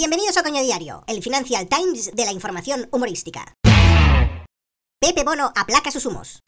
Bienvenidos a Coño Diario, el Financial Times de la información humorística. Pepe Bono aplaca sus humos.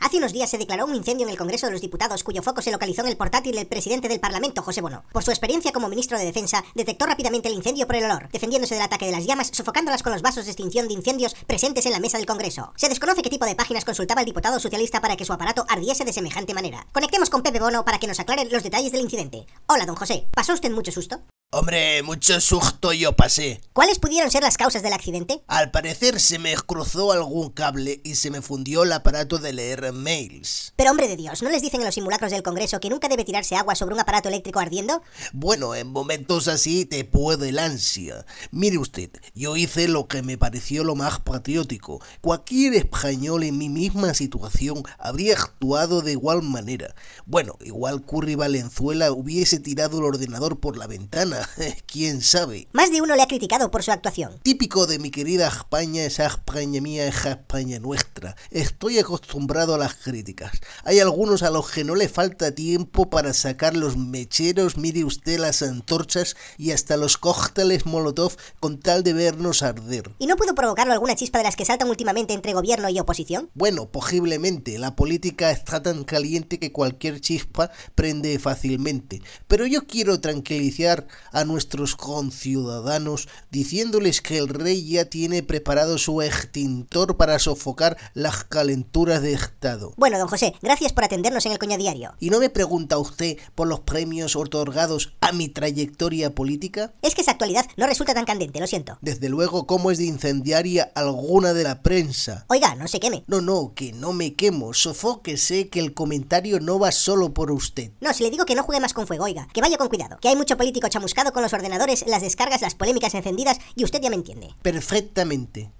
Hace unos días se declaró un incendio en el Congreso de los Diputados cuyo foco se localizó en el portátil del presidente del Parlamento, José Bono. Por su experiencia como ministro de Defensa, detectó rápidamente el incendio por el olor, defendiéndose del ataque de las llamas, sofocándolas con los vasos de extinción de incendios presentes en la mesa del Congreso. Se desconoce qué tipo de páginas consultaba el diputado socialista para que su aparato ardiese de semejante manera. Conectemos con Pepe Bono para que nos aclare los detalles del incidente. Hola, don José. ¿Pasó usted mucho susto? Hombre, mucho susto yo pasé. ¿Cuáles pudieron ser las causas del accidente? Al parecer se me cruzó algún cable y se me fundió el aparato de leer mails. Pero hombre de Dios, ¿no les dicen en los simulacros del Congreso que nunca debe tirarse agua sobre un aparato eléctrico ardiendo? Bueno, en momentos así te puede el ansia. Mire usted, yo hice lo que me pareció lo más patriótico. Cualquier español en mi misma situación habría actuado de igual manera. Bueno, igual Curry Valenzuela hubiese tirado el ordenador por la ventana quién sabe. Más de uno le ha criticado por su actuación. Típico de mi querida España, esa España mía, es España nuestra. Estoy acostumbrado a las críticas. Hay algunos a los que no le falta tiempo para sacar los mecheros, mire usted las antorchas y hasta los cócteles molotov con tal de vernos arder. ¿Y no puedo provocarlo alguna chispa de las que saltan últimamente entre gobierno y oposición? Bueno, posiblemente. La política está tan caliente que cualquier chispa prende fácilmente. Pero yo quiero tranquilizar a nuestros conciudadanos, diciéndoles que el rey ya tiene preparado su extintor para sofocar las calenturas de Estado. Bueno, don José, gracias por atendernos en el Coña Diario. ¿Y no me pregunta usted por los premios otorgados a mi trayectoria política? Es que esa actualidad no resulta tan candente, lo siento. Desde luego, ¿cómo es de incendiaria alguna de la prensa? Oiga, no se queme. No, no, que no me quemo. Sofóquese que el comentario no va solo por usted. No, si le digo que no juegue más con fuego, oiga, que vaya con cuidado, que hay mucho político chamuscado con los ordenadores, las descargas, las polémicas encendidas y usted ya me entiende. Perfectamente.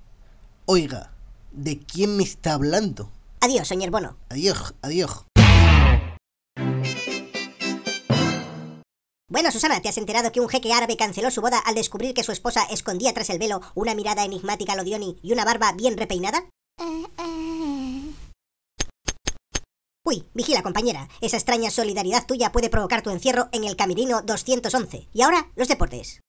Oiga, ¿de quién me está hablando? Adiós, señor Bono. Adiós, adiós. Bueno, Susana, ¿te has enterado que un jeque árabe canceló su boda al descubrir que su esposa escondía tras el velo una mirada enigmática a Lodioni y una barba bien repeinada? eh. eh. Uy, vigila compañera, esa extraña solidaridad tuya puede provocar tu encierro en el Camerino 211. Y ahora, los deportes.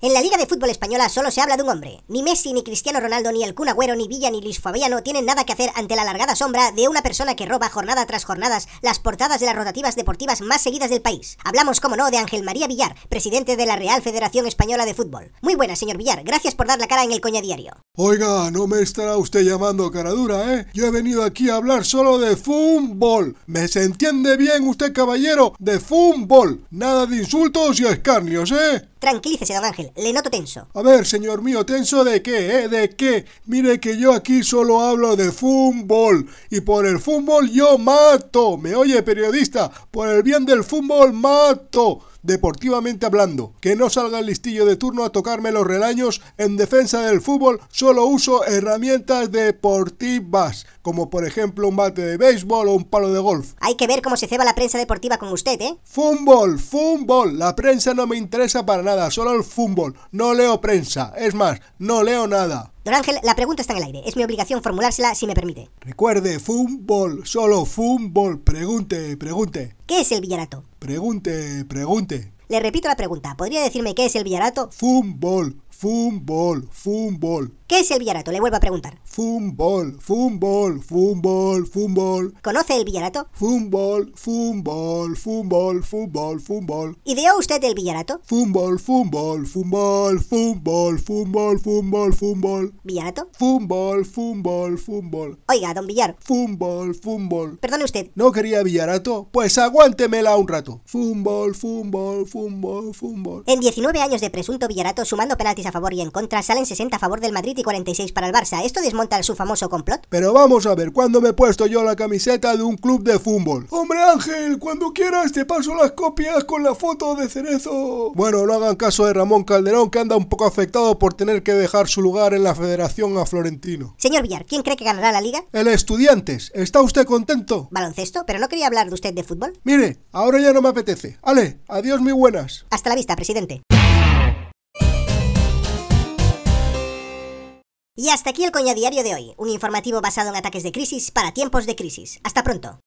En la Liga de Fútbol Española solo se habla de un hombre. Ni Messi, ni Cristiano Ronaldo, ni el Kun Agüero, ni Villa, ni Luis Fabiano tienen nada que hacer ante la alargada sombra de una persona que roba jornada tras jornadas las portadas de las rotativas deportivas más seguidas del país. Hablamos, como no, de Ángel María Villar, presidente de la Real Federación Española de Fútbol. Muy buena, señor Villar. Gracias por dar la cara en el Coña Diario. Oiga, no me estará usted llamando cara dura, ¿eh? Yo he venido aquí a hablar solo de fútbol. ¿Me se entiende bien usted, caballero? De fútbol. Nada de insultos y escarnios, ¿eh? Tranquilícese, don Ángel, le noto tenso. A ver, señor mío, ¿tenso de qué, eh? ¿De qué? Mire que yo aquí solo hablo de fútbol. Y por el fútbol yo mato. ¿Me oye, periodista? Por el bien del fútbol mato deportivamente hablando. Que no salga el listillo de turno a tocarme los relaños. En defensa del fútbol solo uso herramientas deportivas, como por ejemplo un bate de béisbol o un palo de golf. Hay que ver cómo se ceba la prensa deportiva con usted, ¿eh? Fútbol, fútbol. La prensa no me interesa para nada, solo el fútbol. No leo prensa. Es más, no leo nada. Don Ángel, la pregunta está en el aire. Es mi obligación formulársela si me permite. Recuerde, fútbol, solo fútbol. Pregunte, pregunte. ¿Qué es el villarato? Pregunte, pregunte. Le repito la pregunta. ¿Podría decirme qué es el villarato? Fútbol, fútbol, fútbol. ¿Qué es el villarato? Le vuelvo a preguntar. Fútbol, fútbol, fútbol, fútbol. ¿Conoce el villarato? Fútbol, fútbol, fútbol, fútbol, fútbol. ¿Ideó usted el villarato? Fútbol, fútbol, fútbol, fútbol, fútbol, fútbol, fútbol. ¿Villarato? Fútbol, fútbol, fútbol. Oiga, don Villar. Fútbol, fútbol. Perdone usted. ¿No quería villarato? Pues aguántemela un rato. Fútbol, fútbol, fútbol, fútbol. En 19 años de presunto villarato, sumando penaltis a favor y en contra, salen 60 a favor del Madrid y 46 para el Barça. Esto desmonta su famoso complot. Pero vamos a ver, ¿cuándo me he puesto yo la camiseta de un club de fútbol? Hombre Ángel, cuando quieras te paso las copias con la foto de Cerezo. Bueno, no hagan caso de Ramón Calderón, que anda un poco afectado por tener que dejar su lugar en la federación a Florentino. Señor Villar, ¿quién cree que ganará la liga? El Estudiantes. ¿Está usted contento? Baloncesto, pero no quería hablar de usted de fútbol. Mire, ahora ya no me apetece. Ale, adiós, mi buenas. Hasta la vista, presidente. Y hasta aquí el diario de hoy, un informativo basado en ataques de crisis para tiempos de crisis. Hasta pronto.